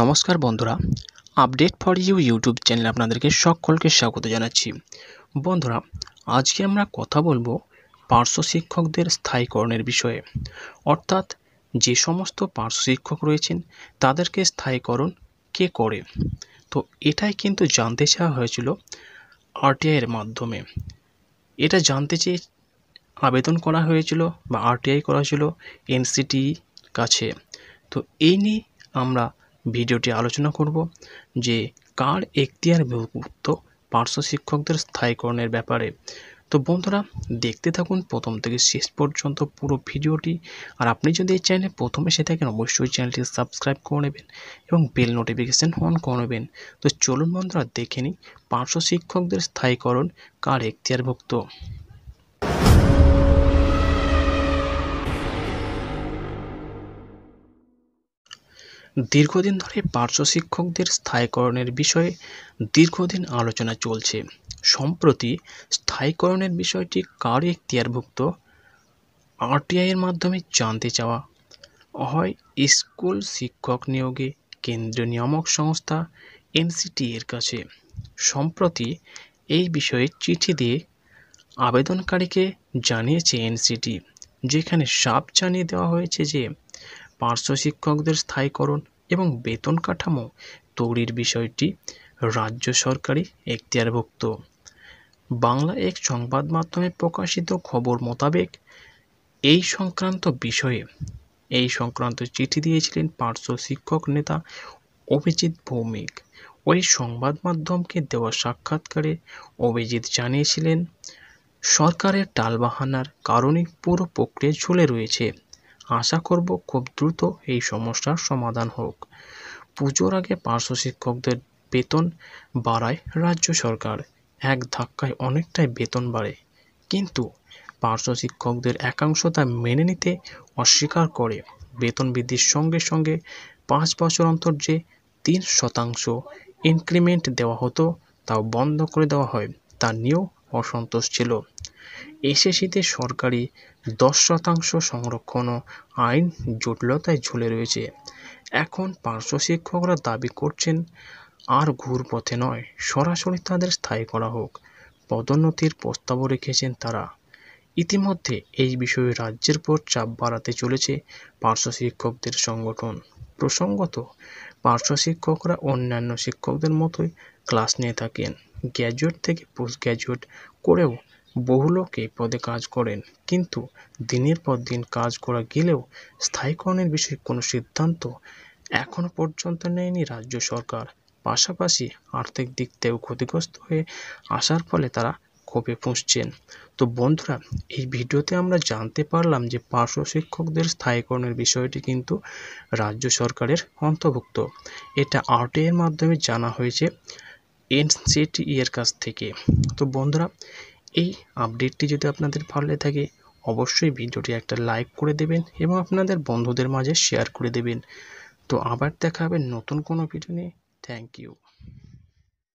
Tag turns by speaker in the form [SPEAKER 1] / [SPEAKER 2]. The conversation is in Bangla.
[SPEAKER 1] নমস্কার বন্ধুরা আপডেট ফর ইউ ইউটিউব চ্যানেলে আপনাদেরকে সকলকে স্বাগত জানাচ্ছি বন্ধুরা আজকে আমরা কথা বলবো পার্শ্ব শিক্ষকদের স্থায়ীকরণের বিষয়ে অর্থাৎ যে সমস্ত পার্শ্ব শিক্ষক রয়েছেন তাদেরকে স্থায়ীকরণ কে করে তো এটাই কিন্তু জানতে চাওয়া হয়েছিল আরটিআইয়ের মাধ্যমে এটা জানতে চেয়ে আবেদন করা হয়েছিল বা আরটিআই করা হয়েছিল এনসিটি কাছে তো এই নিয়ে আমরা ভিডিওটি আলোচনা করব যে কার এখতিয়ারভুক্ত পার্শ্ব শিক্ষকদের স্থায়ীকরণের ব্যাপারে তো বন্ধুরা দেখতে থাকুন প্রথম থেকে শেষ পর্যন্ত পুরো ভিডিওটি আর আপনি যদি এই চ্যানেলে প্রথমে এসে থাকেন অবশ্যই চ্যানেলটি সাবস্ক্রাইব করে নেবেন এবং বেল নোটিফিকেশান অন করে নেবেন তো চলুন বন্ধুরা দেখে নিই পার্শ্ব শিক্ষকদের স্থায়ীকরণ কার এখতিয়ারভুক্ত দীর্ঘদিন ধরে পার্শ্ব শিক্ষকদের স্থায়ীকরণের বিষয়ে দীর্ঘদিন আলোচনা চলছে সম্প্রতি স্থায়ীকরণের বিষয়টি কার এখতিয়ারভুক্ত এর মাধ্যমে জানতে চাওয়া হয় স্কুল শিক্ষক নিয়োগে কেন্দ্রীয় নিয়ামক সংস্থা এনসিটি এর কাছে সম্প্রতি এই বিষয়ে চিঠি দিয়ে আবেদনকারীকে জানিয়েছে এনসিটি যেখানে সাপ জানিয়ে দেওয়া হয়েছে যে পার্শ্ব শিক্ষকদের স্থায়ীকরণ এবং বেতন কাঠামো তৈরির বিষয়টি রাজ্য সরকারি এখতিয়ারভুক্ত বাংলা এক সংবাদ মাধ্যমে প্রকাশিত খবর মোতাবেক এই সংক্রান্ত বিষয়ে এই সংক্রান্ত চিঠি দিয়েছিলেন পার্শ্ব শিক্ষক নেতা অভিজিৎ ভৌমিক ওই সংবাদ মাধ্যমকে দেওয়া সাক্ষাৎকারে অভিজিৎ জানিয়েছিলেন সরকারের টালবাহানার কারণে পুরো প্রক্রিয়া ঝুলে রয়েছে আশা করব খুব দ্রুত এই সমস্যার সমাধান হোক পুজোর আগে পার্শ্ব শিক্ষকদের বেতন বাড়ায় রাজ্য সরকার এক ধাক্কায় অনেকটাই বেতন বাড়ে কিন্তু পার্শ্ব শিক্ষকদের একাংশ তা মেনে নিতে অস্বীকার করে বেতন বৃদ্ধির সঙ্গে সঙ্গে পাঁচ বছর অন্তর যে তিন শতাংশ ইনক্রিমেন্ট দেওয়া হতো তাও বন্ধ করে দেওয়া হয় তা নিয়েও অসন্তোষ ছিল এসএসসিতে সরকারি দশ শতাংশ সংরক্ষণ আইন জটিলতায় ঝুলে রয়েছে এখন পার্শ্ব শিক্ষকরা দাবি করছেন আর ঘুরপথে নয় সরাসরি তাদের স্থায়ী করা হোক পদোন্নতির প্রস্তাবও রেখেছেন তারা ইতিমধ্যে এই বিষয়ে রাজ্যের পর চাপ বাড়াতে চলেছে পার্শ্ব শিক্ষকদের সংগঠন প্রসঙ্গত পার্শ্ব শিক্ষকরা অন্যান্য শিক্ষকদের মতোই ক্লাস নিয়ে থাকেন গ্র্যাজুয়েট থেকে পোস্ট গ্র্যাজুয়েট করেও বহু লোক এই পদে কাজ করেন কিন্তু দিনের পর দিন কাজ করা গেলেও স্থায়ীকরণের বিষয়ে কোনো সিদ্ধান্ত এখনও পর্যন্ত নেয়নি রাজ্য সরকার পাশাপাশি আর্থিক দিক থেকেও ক্ষতিগ্রস্ত হয়ে আসার ফলে তারা ক্ষোভে ফুঁসছেন তো বন্ধুরা এই ভিডিওতে আমরা জানতে পারলাম যে পার্শ্ব শিক্ষকদের স্থায়ীকরণের বিষয়টি কিন্তু রাজ্য সরকারের অন্তর্ভুক্ত এটা আরটিআইয়ের মাধ্যমে জানা হয়েছে এনসিটিই এর কাছ থেকে তো বন্ধুরা এই আপডেটটি যদি আপনাদের ভালো লেগে থাকে অবশ্যই ভিডিওটি একটা লাইক করে দেবেন এবং আপনাদের বন্ধুদের মাঝে শেয়ার করে দেবেন তো আবার দেখা হবে নতুন কোনো ভিডিও নিয়ে থ্যাংক ইউ